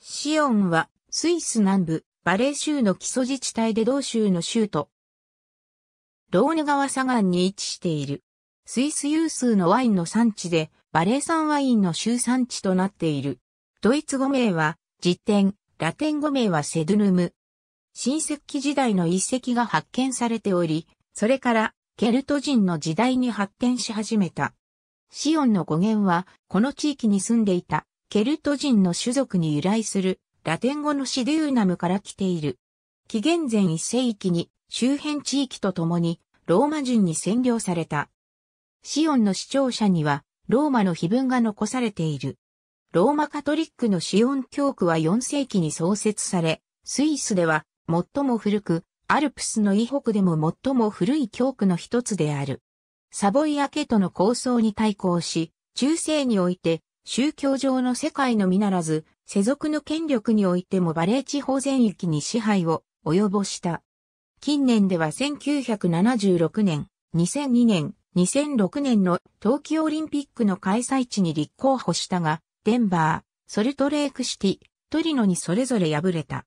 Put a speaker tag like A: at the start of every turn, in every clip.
A: シオンは、スイス南部、バレー州の基礎自治体で同州の州都。ローヌ川左岸に位置している。スイス有数のワインの産地で、バレー産ワインの集産地となっている。ドイツ語名は、実典、ラテン語名はセドゥヌム。新石器時代の遺跡が発見されており、それからケルト人の時代に発展し始めた。シオンの語源は、この地域に住んでいたケルト人の種族に由来するラテン語のシデューナムから来ている。紀元前1世紀に周辺地域とともにローマ人に占領された。シオンの視聴者にはローマの碑文が残されている。ローマカトリックのシオン教区は4世紀に創設され、スイスでは最も古く、アルプスの以北でも最も古い教区の一つである。サボイア家との構想に対抗し、中世において宗教上の世界のみならず、世俗の権力においてもバレー地方全域に支配を及ぼした。近年では1976年、2002年、2006年の冬季オリンピックの開催地に立候補したが、デンバー、ソルトレークシティ、トリノにそれぞれ敗れた。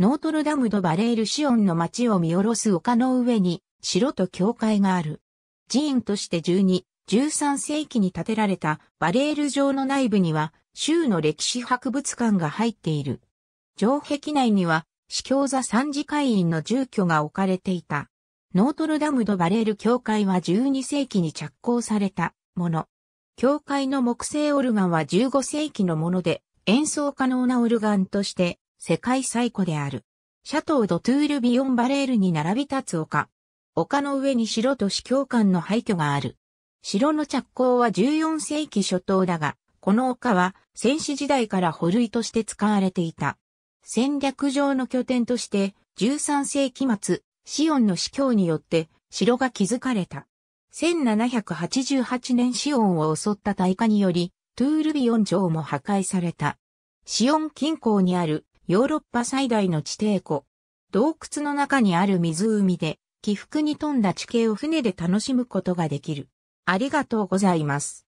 A: ノートルダムとバレールシオンの街を見下ろす丘の上に、城と教会がある。寺院として12、13世紀に建てられたバレール城の内部には州の歴史博物館が入っている。城壁内には司教座三次会員の住居が置かれていた。ノートルダムドバレール教会は12世紀に着工されたもの。教会の木製オルガンは15世紀のもので演奏可能なオルガンとして世界最古である。シャトー・ド・トゥール・ビヨン・バレールに並び立つ丘。丘の上に白と司教官の廃墟がある。城の着工は14世紀初頭だが、この丘は戦死時代から保類として使われていた。戦略上の拠点として13世紀末、シオンの司教によって城が築かれた。1788年シオンを襲った大火により、トゥールビオン城も破壊された。シオン近郊にあるヨーロッパ最大の地底湖。洞窟の中にある湖で起伏に富んだ地形を船で楽しむことができる。ありがとうございます。